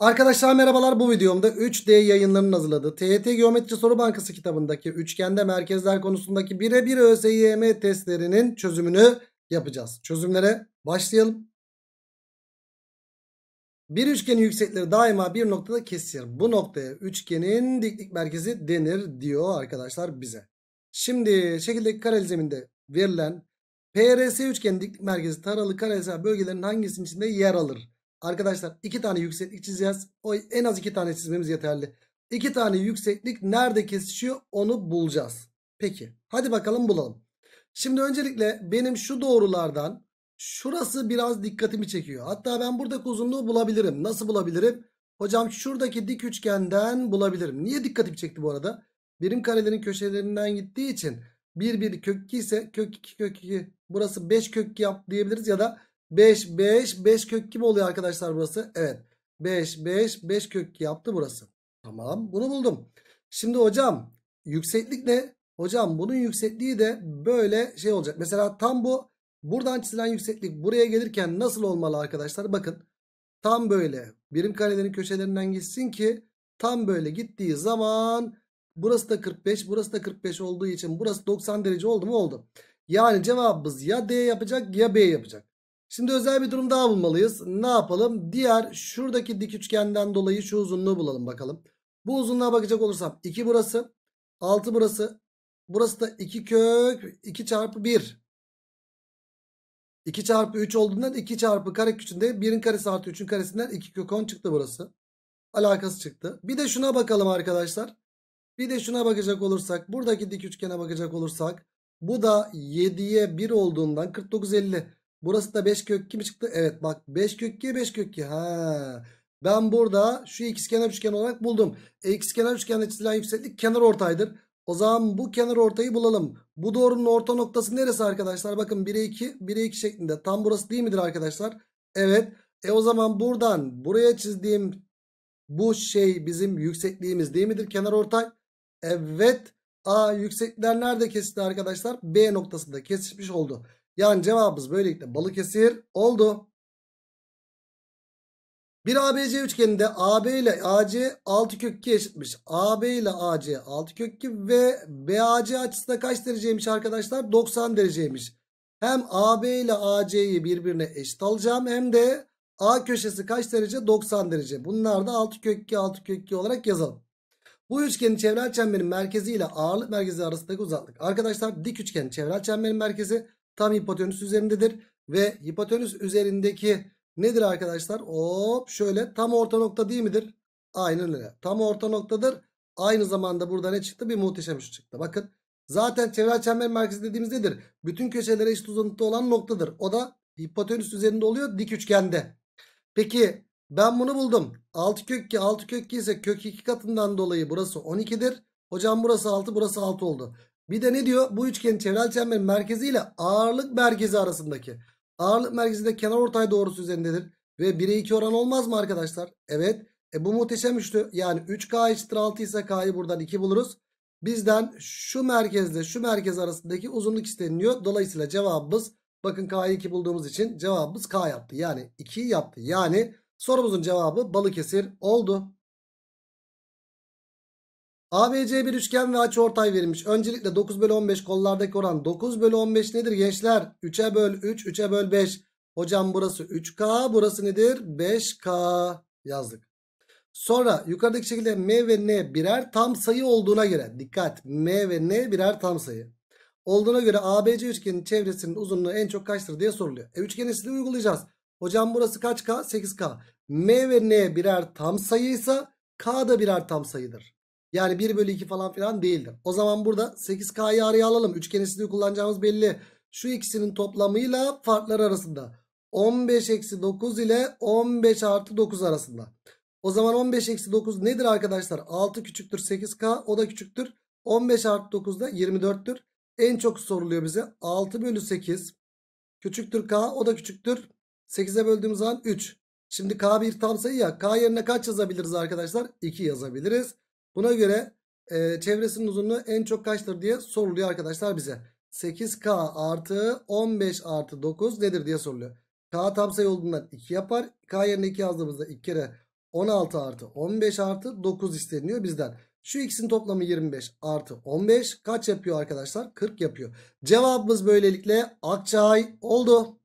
Arkadaşlar merhabalar bu videomda 3D yayınlarının hazırladığı TET Geometri Soru Bankası kitabındaki üçgende merkezler konusundaki birebir ÖSYM testlerinin çözümünü yapacağız. Çözümlere başlayalım. Bir üçgenin yüksekleri daima bir noktada kesişir. Bu noktaya üçgenin diklik merkezi denir diyor arkadaşlar bize. Şimdi şekildeki zeminde verilen PRS üçgenin diklik merkezi taralı karesel bölgelerin hangisinin içinde yer alır? Arkadaşlar iki tane yükseklik çizeceğiz. O en az iki tane çizmemiz yeterli. İki tane yükseklik nerede kesişiyor onu bulacağız. Peki hadi bakalım bulalım. Şimdi öncelikle benim şu doğrulardan şurası biraz dikkatimi çekiyor. Hatta ben buradaki uzunluğu bulabilirim. Nasıl bulabilirim? Hocam şuradaki dik üçgenden bulabilirim. Niye dikkatimi çekti bu arada? Birim karelerin köşelerinden gittiği için 1 1 kök 2 ise kök 2 kök 2 burası 5 kök 2 yap diyebiliriz ya da 5 5 5 kök gibi oluyor arkadaşlar burası. Evet. 5 5 5 kök yaptı burası. Tamam bunu buldum. Şimdi hocam yükseklik ne? Hocam bunun yüksekliği de böyle şey olacak. Mesela tam bu buradan çizilen yükseklik buraya gelirken nasıl olmalı arkadaşlar? Bakın tam böyle birim karelerin köşelerinden gitsin ki tam böyle gittiği zaman burası da 45 burası da 45 olduğu için burası 90 derece oldu mu oldu. Yani cevabımız ya D yapacak ya B yapacak. Şimdi özel bir durum daha bulmalıyız. Ne yapalım? Diğer şuradaki dik üçgenden dolayı şu uzunluğu bulalım bakalım. Bu uzunluğa bakacak olursam 2 burası. 6 burası. Burası da 2 kök 2 çarpı 1. 2 çarpı 3 olduğundan 2 çarpı kare küçüğünde 1'in karesi artı 3'ün karesinden 2 kök 10 çıktı burası. Alakası çıktı. Bir de şuna bakalım arkadaşlar. Bir de şuna bakacak olursak. Buradaki dik üçgene bakacak olursak. Bu da 7'ye 1 olduğundan 49 50. Burası da 5 kök 2 mi çıktı? Evet bak 5 kök 2 5 kök 2. Ha. Ben burada şu ikizkenar üçgen olarak buldum. E, ikizkenar üçgende çizilen yükseklik kenar ortaydır. O zaman bu kenar ortayı bulalım. Bu doğrunun orta noktası neresi arkadaşlar? Bakın 1'e 2, 1'e 2 şeklinde. Tam burası değil midir arkadaşlar? Evet. E o zaman buradan buraya çizdiğim bu şey bizim yüksekliğimiz değil midir? Kenar ortay. Evet. A yükseklikler nerede kesildi arkadaşlar? B noktasında kesişmiş oldu. Yani cevabımız böylelikle Balıkesir oldu. Bir ABC üçgeninde AB ile AC 6 kök 2 eşitmiş. AB ile AC 6 kök 2 ve BAC açısı da kaç dereceymiş arkadaşlar? 90 dereceymiş. Hem AB ile AC'yi birbirine eşit alacağım hem de A köşesi kaç derece? 90 derece. Bunlar da 6 kök 2 6 kök 2 olarak yazalım. Bu üçgenin çevrel çemberin merkezi ile ağırlık merkezi arasındaki uzaklık. Arkadaşlar dik üçgenin Çevrel çemberin merkezi tam hipotenüs üzerindedir. Ve hipotenüs üzerindeki nedir arkadaşlar? Hop şöyle tam orta nokta değil midir? Aynen öyle. Tam orta noktadır. Aynı zamanda burada ne çıktı? Bir muhteşem üçlü çıktı. Bakın zaten çevre çember merkezi dediğimiz nedir? Bütün köşelere eşit uzunlukta olan noktadır. O da hipotenüs üzerinde oluyor dik üçgende. Peki ben bunu buldum. 6 kök 2 6 kök 2 ise kök 2 katından dolayı burası 12'dir. Hocam burası 6 burası 6 oldu. Bir de ne diyor? Bu üçgenin çevrel çember merkezi ile ağırlık merkezi arasındaki. Ağırlık merkezi de kenar ortay doğrusu üzerindedir. Ve 1'e 2 oran olmaz mı arkadaşlar? Evet. E bu muhteşem üçlü. Yani 3K eşittir 6 ise K'yı buradan 2 buluruz. Bizden şu merkezle şu merkez arasındaki uzunluk isteniliyor. Dolayısıyla cevabımız bakın K'yı 2 bulduğumuz için cevabımız K yaptı. Yani 2 yaptı. Yani sorumuzun cevabı Balıkesir oldu. ABC bir üçgen ve açı ortay verilmiş. Öncelikle 9 bölü 15 kollardaki oran 9 bölü 15 nedir gençler? 3'e böl 3, 3'e böl 5. Hocam burası 3K, burası nedir? 5K yazdık. Sonra yukarıdaki şekilde M ve N birer tam sayı olduğuna göre. Dikkat M ve N birer tam sayı. Olduğuna göre ABC üçgenin çevresinin uzunluğu en çok kaçtır diye soruluyor. E üçgeni size uygulayacağız. Hocam burası kaç K? 8K. M ve N birer tam sayıysa K da birer tam sayıdır. Yani 1 bölü 2 falan filan değildir. O zaman burada 8K'yı araya alalım. Üçgen eşitliği kullanacağımız belli. Şu ikisinin toplamıyla farklar arasında. 15 eksi 9 ile 15 artı 9 arasında. O zaman 15 eksi 9 nedir arkadaşlar? 6 küçüktür 8K o da küçüktür. 15 artı 9 da 24'tür. En çok soruluyor bize 6 bölü 8 küçüktür K o da küçüktür. 8'e böldüğümüz zaman 3. Şimdi K bir tam sayı ya. K yerine kaç yazabiliriz arkadaşlar? 2 yazabiliriz. Buna göre e, çevresinin uzunluğu en çok kaçtır diye soruluyor arkadaşlar bize. 8K artı 15 artı 9 nedir diye soruluyor. K tam sayı olduğundan 2 yapar. K yerine 2 yazdığımızda 2 kere 16 artı 15 artı 9 isteniyor bizden. Şu ikisinin toplamı 25 artı 15 kaç yapıyor arkadaşlar? 40 yapıyor. Cevabımız böylelikle Akçay oldu.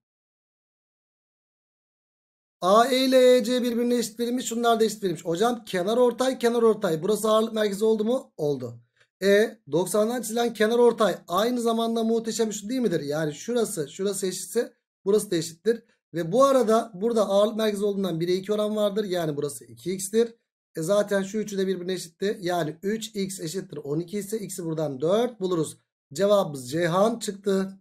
AE ile EC birbirine eşit verilmiş. Şunlar da eşit verilmiş. Hocam kenar ortay kenar ortay. Burası ağırlık merkezi oldu mu? Oldu. E 90'dan çizilen kenar ortay aynı zamanda muhteşem üçlü değil midir? Yani şurası şurası eşitse burası da eşittir. Ve bu arada burada ağırlık merkezi olduğundan 1'e 2 oran vardır. Yani burası 2x'tir. E zaten şu üçü de birbirine eşitti. Yani 3x eşittir 12 ise x'i buradan 4 buluruz. Cevabımız Ceyhan çıktı.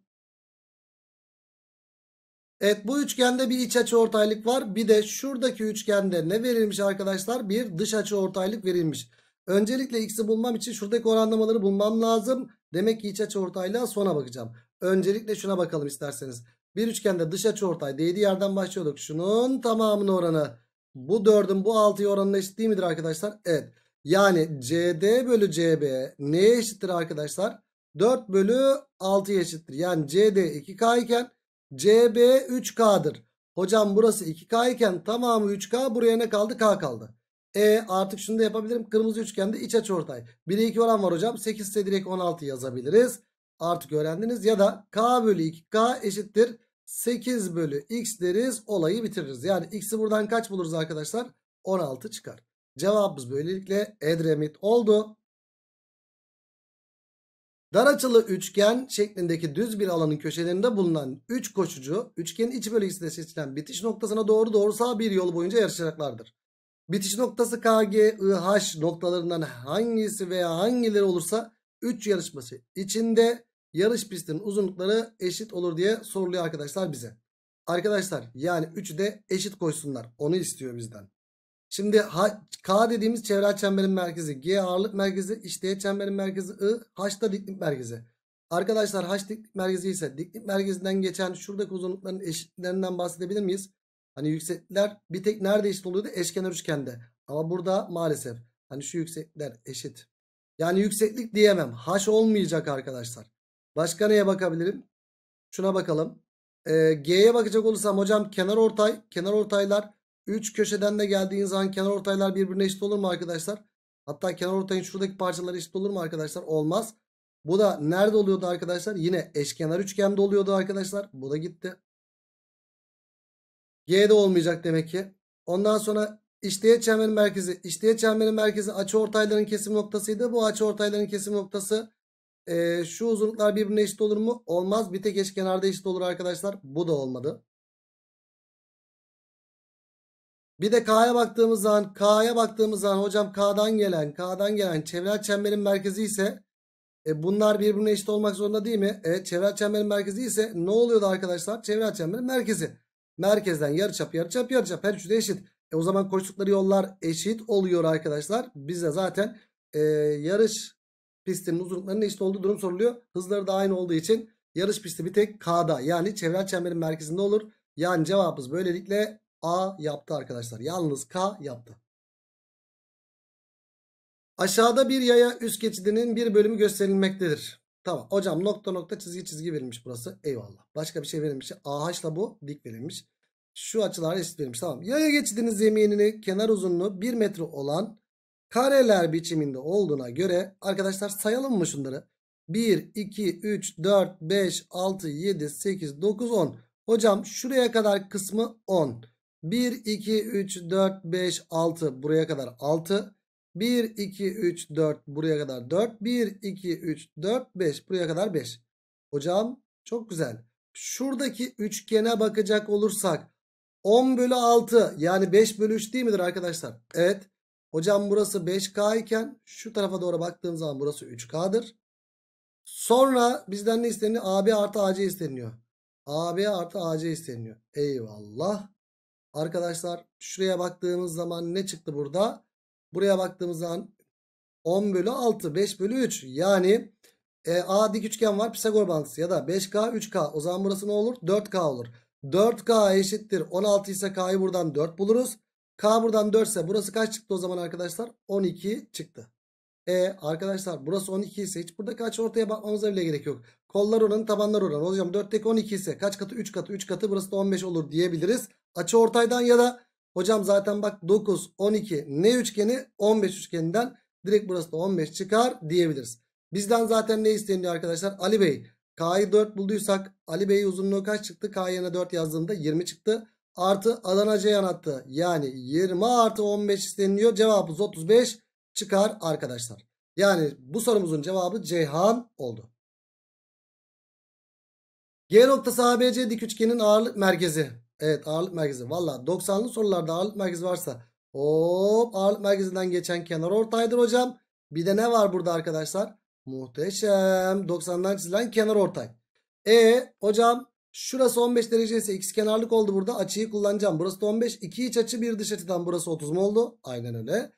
Evet bu üçgende bir iç açı ortaylık var. Bir de şuradaki üçgende ne verilmiş arkadaşlar? Bir dış açı ortaylık verilmiş. Öncelikle x'i bulmam için şuradaki oranlamaları bulmam lazım. Demek ki iç açı ortaylığa sona bakacağım. Öncelikle şuna bakalım isterseniz. Bir üçgende dış açı ortay değdiği yerden başlıyorduk. Şunun tamamının oranı. Bu 4'ün bu 6'ya oranına eşit değil midir arkadaşlar? Evet. Yani CD bölü CB neye eşittir arkadaşlar? 4 bölü 6'ya eşittir. Yani CD 2K iken CB 3K'dır. Hocam burası 2K iken tamamı 3K buraya ne kaldı? K kaldı. E artık şunu da yapabilirim. Kırmızı üçgende iç açı ortay. 1'e 2 oran var hocam. 8 ise direkt 16 yazabiliriz. Artık öğrendiniz. Ya da K bölü 2K eşittir. 8 bölü X deriz. Olayı bitiririz. Yani X'i buradan kaç buluruz arkadaşlar? 16 çıkar. Cevabımız böylelikle Edremit oldu. Dar açılı üçgen şeklindeki düz bir alanın köşelerinde bulunan 3 koşucu üçgenin iç bölgesinde seçilen bitiş noktasına doğru doğrusal bir yol boyunca yarışacaklardır. Bitiş noktası KG, IH noktalarından hangisi veya hangileri olursa 3 yarışması içinde yarış pistinin uzunlukları eşit olur diye soruluyor arkadaşlar bize. Arkadaşlar yani 3'ü de eşit koysunlar onu istiyor bizden. Şimdi H, K dediğimiz çevre çemberin merkezi. G ağırlık merkezi. İşte çemberin merkezi. I H da diklik merkezi. Arkadaşlar H diklik merkezi ise diklik merkezinden geçen şuradaki uzunlukların eşitlerinden bahsedebilir miyiz? Hani yüksekler bir tek nerede eşit oluyordu? Eşkenar üçgende. Ama burada maalesef hani şu yüksekler eşit. Yani yükseklik diyemem. H olmayacak arkadaşlar. Başka neye bakabilirim? Şuna bakalım. Ee, G'ye bakacak olursam hocam kenar ortay, kenar ortaylar 3 köşeden de geldiğiniz zaman kenar ortaylar birbirine eşit olur mu arkadaşlar? Hatta kenar ortayın şuradaki parçaları eşit olur mu arkadaşlar? Olmaz. Bu da nerede oluyordu arkadaşlar? Yine eşkenar üçgende oluyordu arkadaşlar. Bu da gitti. G de olmayacak demek ki. Ondan sonra işleyen çemberin merkezi. İşleyen çemberin merkezi açı ortayların kesim noktasıydı. Bu açı ortayların kesim noktası. Ee, şu uzunluklar birbirine eşit olur mu? Olmaz. Bir tek eşkenarda eşit olur arkadaşlar. Bu da olmadı. Bir de K'ya baktığımız zaman K'ya baktığımız zaman hocam K'dan gelen K'dan gelen çevre çemberin merkezi ise e, bunlar birbirine eşit olmak zorunda değil mi? E, çevre çemberin merkezi ise ne oluyordu arkadaşlar? Çevre çemberin merkezi. Merkezden yarıçap yarıçap yarıçap her üçü de eşit. E, o zaman koştukları yollar eşit oluyor arkadaşlar. Biz de zaten e, yarış pistinin uzunluklarının eşit olduğu durum soruluyor. Hızları da aynı olduğu için yarış pisti bir tek K'da yani çevre çemberin merkezinde olur. Yani cevabımız böylelikle A yaptı arkadaşlar. Yalnız K yaptı. Aşağıda bir yaya üst geçidinin bir bölümü gösterilmektedir. Tamam hocam nokta nokta çizgi çizgi verilmiş burası. Eyvallah. Başka bir şey verilmiş. AH ile bu dik verilmiş. Şu açılar eşit verilmiş. Tamam. Yaya geçidinin zeminini kenar uzunluğu 1 metre olan kareler biçiminde olduğuna göre arkadaşlar sayalım mı şunları? 1, 2, 3, 4, 5, 6, 7, 8, 9, 10. Hocam şuraya kadar kısmı 10. 1, 2, 3, 4, 5, 6 buraya kadar 6. 1, 2, 3, 4 buraya kadar 4. 1, 2, 3, 4, 5 buraya kadar 5. Hocam çok güzel. Şuradaki üçgene bakacak olursak 10 bölü 6 yani 5 bölü 3 değil midir arkadaşlar? Evet. Hocam burası 5K iken şu tarafa doğru baktığım zaman burası 3K'dır. Sonra bizden ne isteniyor? AB artı AC isteniyor. AB artı AC isteniyor. Eyvallah. Arkadaşlar şuraya baktığımız zaman ne çıktı burada? Buraya baktığımız zaman 10 bölü 6 5 bölü 3 yani e, A dik üçgen var Pisagor bağıntısı ya da 5K 3K o zaman burası ne olur? 4K olur. 4K eşittir 16 ise K'yı buradan 4 buluruz. K buradan 4 ise burası kaç çıktı o zaman arkadaşlar? 12 çıktı. E arkadaşlar burası 12 ise hiç burada kaç ortaya bakmamıza bile gerek yok. Kollar oranı tabanlar oranı. Hocam 4'teki 12 ise kaç katı? 3 katı. 3 katı burası da 15 olur diyebiliriz açı ortaydan ya da hocam zaten bak 9 12 ne üçgeni 15 üçgeninden direkt burası da 15 çıkar diyebiliriz. Bizden zaten ne isteniyor arkadaşlar? Ali Bey K'yı 4 bulduysak Ali Bey uzunluğu kaç çıktı? K yerine 4 yazdığımda 20 çıktı. Artı Adana Ceyhan attı. Yani 20 artı 15 isteniliyor. Cevabımız 35 çıkar arkadaşlar. Yani bu sorumuzun cevabı Ceyhan oldu. G noktası ABC dik üçgenin ağırlık merkezi. Evet ağırlık merkezi. Valla 90'lı sorularda ağırlık merkezi varsa hop ağırlık merkezinden geçen kenar ortaydır hocam. Bir de ne var burada arkadaşlar? Muhteşem. 90'dan çizilen kenar ortay. E hocam şurası 15 derece ise x kenarlık oldu burada. Açıyı kullanacağım. Burası da 15. 2 iç açı bir dış açıdan burası 30 mu oldu? Aynen öyle.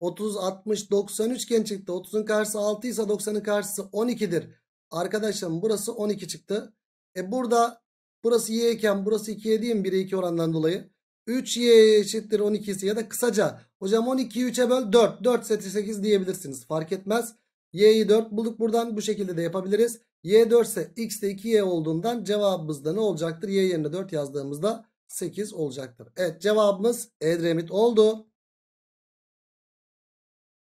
30, 60, 90 üçgen çıktı. 30'un karşısı 6 ise 90'ın karşısı 12'dir. Arkadaşlarım, burası 12 çıktı. E burada Burası y iken burası 2y değil 1'e 2 orandan dolayı? 3y eşittir 12'si ya da kısaca hocam 12'yi 3'e böl 4. 4 seti 8 diyebilirsiniz fark etmez. y'yi 4 bulduk buradan bu şekilde de yapabiliriz. y 4 ise x de 2y olduğundan cevabımız da ne olacaktır? y yerine 4 yazdığımızda 8 olacaktır. Evet cevabımız Edremit oldu.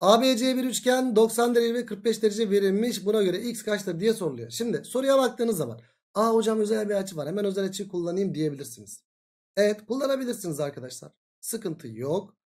ABC bir üçgen 90 derece ve 45 derece verilmiş. Buna göre x kaçtır diye soruluyor. Şimdi soruya baktığınız zaman Aa hocam özel bir açı var hemen özel açıyı kullanayım diyebilirsiniz. Evet kullanabilirsiniz arkadaşlar. Sıkıntı yok.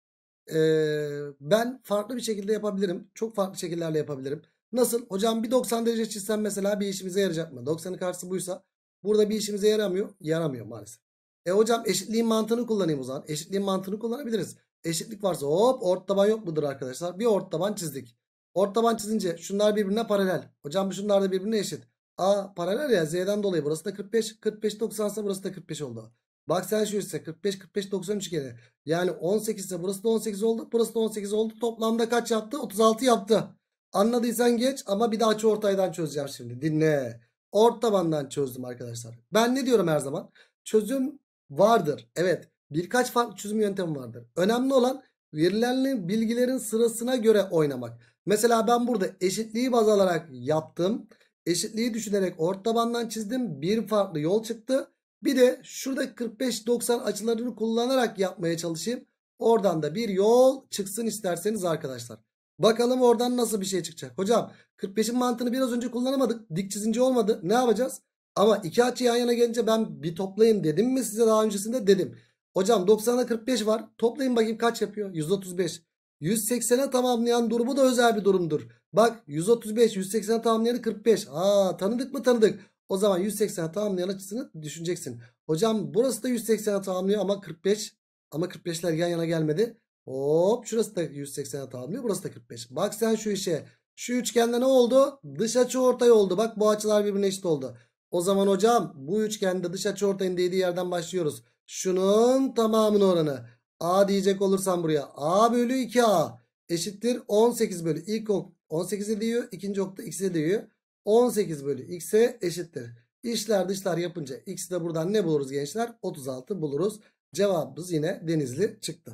Ee, ben farklı bir şekilde yapabilirim. Çok farklı şekillerle yapabilirim. Nasıl? Hocam bir 90 derece çizsem mesela bir işimize yarayacak mı? 90'ın karşısı buysa burada bir işimize yaramıyor. Yaramıyor maalesef. E hocam eşitliğin mantığını kullanayım o zaman. Eşitliğin mantığını kullanabiliriz. Eşitlik varsa hop ort taban yok mudur arkadaşlar? Bir ort taban çizdik. Ort taban çizince şunlar birbirine paralel. Hocam şunlar da birbirine eşit. A paralel ya Z'den dolayı burası da 45. 45 90 ise burası da 45 oldu. Bak sen şu ise 45 45 90 kere. Yani 18 ise burası da 18 oldu. Burası da 18 oldu. Toplamda kaç yaptı? 36 yaptı. Anladıysan geç ama bir daha açı ortaydan çözeceğim şimdi. Dinle. Ort tabandan çözdüm arkadaşlar. Ben ne diyorum her zaman? Çözüm vardır. Evet. Birkaç farklı çözüm yöntemi vardır. Önemli olan verilen bilgilerin sırasına göre oynamak. Mesela ben burada eşitliği baz alarak yaptım eşitliği düşünerek ort tabandan çizdim. Bir farklı yol çıktı. Bir de şuradaki 45-90 açılarını kullanarak yapmaya çalışayım. Oradan da bir yol çıksın isterseniz arkadaşlar. Bakalım oradan nasıl bir şey çıkacak. Hocam 45'in mantığını biraz önce kullanamadık. Dik çizince olmadı. Ne yapacağız? Ama iki açı yan yana gelince ben bir toplayın dedim mi size daha öncesinde dedim. Hocam 90'da 45 var. Toplayın bakayım kaç yapıyor? 135. 180'e tamamlayan durumu da özel bir durumdur. Bak 135 180'e tamamlayanı 45. Aa tanıdık mı tanıdık. O zaman 180'e tamamlayan açısını düşüneceksin. Hocam burası da 180'e tamamlıyor ama 45. Ama 45'ler yan yana gelmedi. Hop şurası da 180'e tamamlıyor. Burası da 45. Bak sen şu işe. Şu üçgende ne oldu? Dış açı ortay oldu. Bak bu açılar birbirine eşit oldu. O zaman hocam bu üçgende dış açı ortayın değdiği yerden başlıyoruz. Şunun tamamının oranı. A diyecek olursam buraya A bölü 2A eşittir 18 bölü ilk ok 18'e diyor. ikinci okta x'e diyor. 18 bölü x'e eşittir. İşler dışlar yapınca x'i de buradan ne buluruz gençler? 36 buluruz. Cevabımız yine denizli çıktı.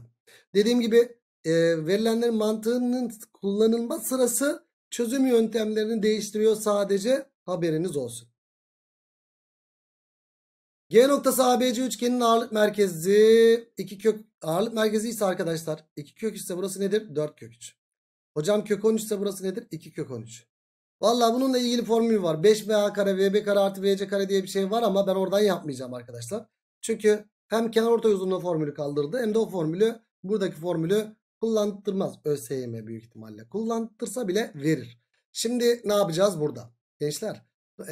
Dediğim gibi e, verilenlerin mantığının kullanılma sırası çözüm yöntemlerini değiştiriyor sadece haberiniz olsun. G noktası ABC üçgenin ağırlık merkezi 2 kök ağırlık merkezi ise arkadaşlar 2 kök ise burası nedir? 4 kök 3. Hocam kök 13 ise burası nedir? 2 kök 13. Valla bununla ilgili formül var. 5BA kare VB kare artı VC kare diye bir şey var ama ben oradan yapmayacağım arkadaşlar. Çünkü hem kenar orta uzunluğu formülü kaldırdı hem de o formülü buradaki formülü kullandırmaz. ÖSYM büyük ihtimalle kullandırsa bile verir. Şimdi ne yapacağız burada? Gençler e,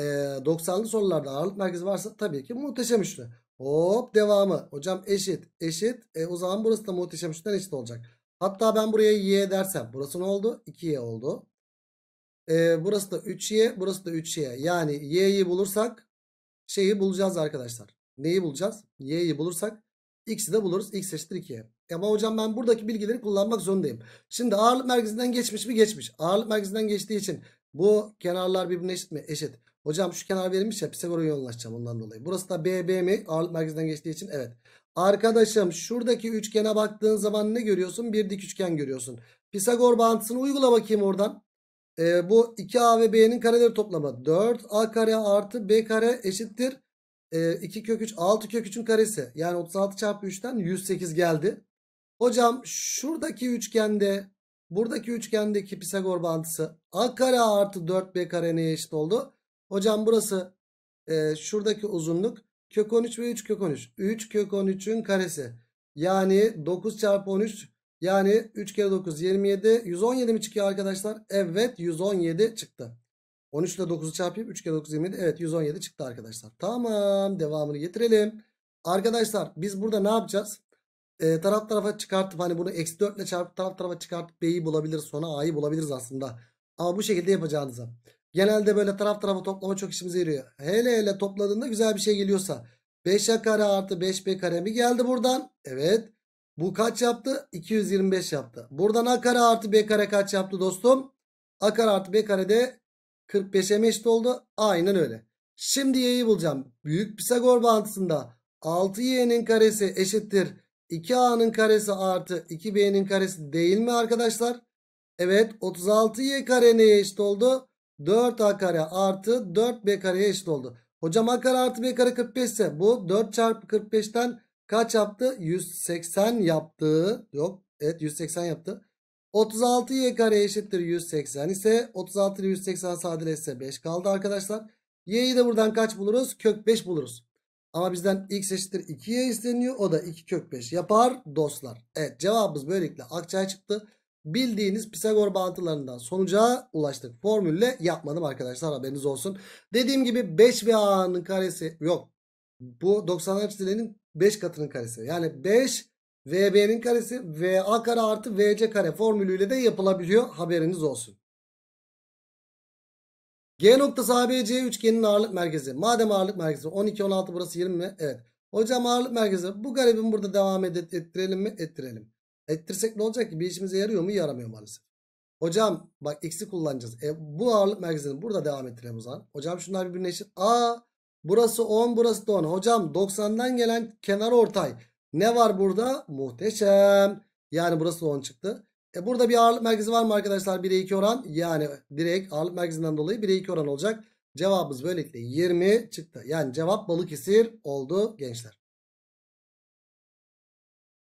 90'lı sorularda ağırlık merkezi varsa tabii ki muhteşem üçlü. Hop devamı. Hocam eşit eşit. E, o zaman burası da muhteşem üçlüden eşit olacak. Hatta ben buraya y dersem burası ne oldu? 2y oldu. E, burası da 3y burası da 3y. Yani y'yi bulursak şeyi bulacağız arkadaşlar. Neyi bulacağız? y'yi bulursak x'i de buluruz. x eşittir 2'ye. Ama hocam ben buradaki bilgileri kullanmak zorundayım. Şimdi ağırlık merkezinden geçmiş mi? Geçmiş. Ağırlık merkezinden geçtiği için bu kenarlar birbirine eşit mi? Eşit. Hocam şu kenar verilmiş ya Pisagor'a yoğunlaşacağım ondan dolayı. Burası da BB mi? Ağırlık merkezinden geçtiği için evet. Arkadaşım şuradaki üçgene baktığın zaman ne görüyorsun? Bir dik üçgen görüyorsun. Pisagor bağıntısını uygula bakayım oradan. Ee, bu 2A ve B'nin kareleri toplamı. 4A kare artı B kare eşittir. Ee, 2 kök 3 6 kök 3'ün karesi. Yani 36 çarpı 3'ten 108 geldi. Hocam şuradaki üçgende buradaki üçgendeki Pisagor bağıntısı A kare artı 4B kare neye eşit oldu? Hocam burası e, şuradaki uzunluk kök 13 ve 3 kök 13. 3 kök 13'ün karesi. Yani 9 çarpı 13 yani 3 kere 9 27. 117 mi çıkıyor arkadaşlar? Evet 117 çıktı. 13 ile 9'u çarpayım. 3 kere 9 27. Evet 117 çıktı arkadaşlar. Tamam devamını getirelim. Arkadaşlar biz burada ne yapacağız? E, taraf tarafa çıkartıp hani bunu eksi 4 ile çarpıp taraf tarafa çıkartıp B'yi bulabiliriz. Sonra A'yı bulabiliriz aslında. Ama bu şekilde yapacağınıza. Genelde böyle taraf tarafa toplama çok işimize yarıyor. Hele hele topladığında güzel bir şey geliyorsa. 5a kare artı 5b kare mi geldi buradan? Evet. Bu kaç yaptı? 225 yaptı. Buradan a kare artı b kare kaç yaptı dostum? a kare artı b kare de 45'e mi eşit oldu? Aynen öyle. Şimdi y'yi bulacağım. Büyük Pisagor bağıntısında 6y'nin karesi eşittir 2a'nın karesi artı 2b'nin karesi değil mi arkadaşlar? Evet 36y kare neye eşit oldu? 4a kare artı 4b kareye eşit oldu. Hocam a kare artı b kare 45 ise bu 4 çarpı 45'ten kaç yaptı? 180 yaptı. Yok evet 180 yaptı. 36 y kare eşittir 180 ise 36 ile 180 sadeleşse 5 kaldı arkadaşlar. y'yi de buradan kaç buluruz? Kök 5 buluruz. Ama bizden x eşittir 2y isteniyor. O da 2 kök 5 yapar dostlar. Evet cevabımız böylelikle akçaya çıktı bildiğiniz Pisagor bağıntılarından sonuca ulaştık. Formülle yapmadım arkadaşlar haberiniz olsun. Dediğim gibi 5 ve A'nın karesi yok. Bu 90 çizilenin 5 katının karesi. Yani 5 VB'nin karesi VA kare artı VC kare formülüyle de yapılabiliyor. Haberiniz olsun. G noktası ABC üçgenin ağırlık merkezi. Madem ağırlık merkezi 12 16 burası 20 mi? Evet. Hocam ağırlık merkezi bu garibin burada devam ettirelim mi? Ettirelim. Ettirsek ne olacak ki? Bir işimize yarıyor mu? Yaramıyor maalesef. Hocam bak x'i kullanacağız. E, bu ağırlık merkezini burada devam ettirelim o zaman. Hocam şunlar birbirine eşit. A burası 10 burası da 10. Hocam 90'dan gelen kenar ortay. Ne var burada? Muhteşem. Yani burası 10 çıktı. E burada bir ağırlık merkezi var mı arkadaşlar? 1'e 2 oran. Yani direkt ağırlık merkezinden dolayı 1'e 2 oran olacak. Cevabımız böylelikle 20 çıktı. Yani cevap balık Balıkesir oldu gençler.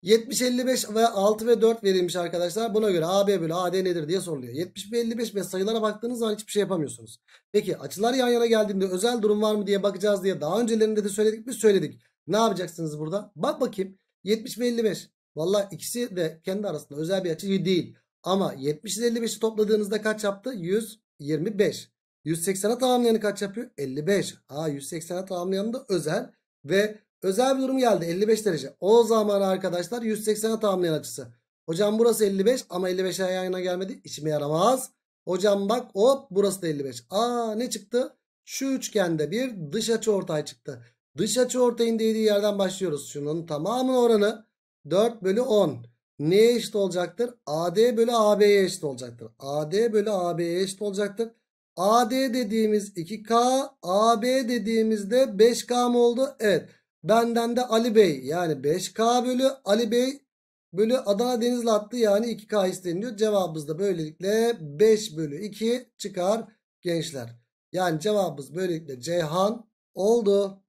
70, 55 ve 6 ve 4 verilmiş arkadaşlar. Buna göre AB bölü AD nedir diye soruluyor. 70 ve 55 ve sayılara baktığınız zaman hiçbir şey yapamıyorsunuz. Peki açılar yan yana geldiğinde özel durum var mı diye bakacağız diye daha öncelerinde de söyledik mi? Söyledik. Ne yapacaksınız burada? Bak bakayım. 70 ve 55. Valla ikisi de kendi arasında özel bir açı değil. Ama 70 ile 55'i topladığınızda kaç yaptı? 125. 180'e tamamlayanı kaç yapıyor? 55. Ha 180'e tamamlayanı da özel ve Özel bir durum geldi 55 derece. O zaman arkadaşlar 180'e tamamlayan açısı. Hocam burası 55 ama 55'e yayına gelmedi. İçime yaramaz. Hocam bak hop burası da 55. Aa ne çıktı? Şu üçgende bir dış açı ortay çıktı. Dış açı ortayın değdiği yerden başlıyoruz. Şunun tamamının oranı 4 bölü 10. Neye eşit olacaktır? AD bölü AB'ye eşit olacaktır. AD bölü AB'ye eşit olacaktır. AD dediğimiz 2K, AB dediğimizde 5K mı oldu? Evet. Benden de Ali Bey yani 5K bölü Ali Bey bölü Adana Denizli attı yani 2K isteniyor Cevabımız da böylelikle 5 bölü 2 çıkar gençler. Yani cevabımız böylelikle Ceyhan oldu.